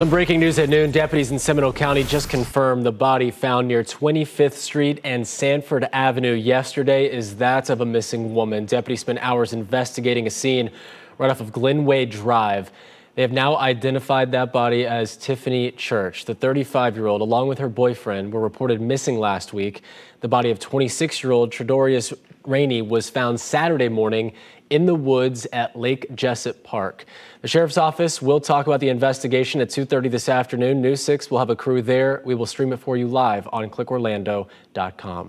Some breaking news at noon. Deputies in Seminole County just confirmed the body found near 25th Street and Sanford Avenue yesterday is that of a missing woman. Deputies spent hours investigating a scene right off of Glenway Drive. They have now identified that body as Tiffany Church. The 35 year old, along with her boyfriend, were reported missing last week. The body of 26 year old Tredorius Rainey was found Saturday morning in the woods at Lake Jessup Park. The sheriff's office will talk about the investigation at 2:30 this afternoon. News 6 will have a crew there. We will stream it for you live on clickorlando.com.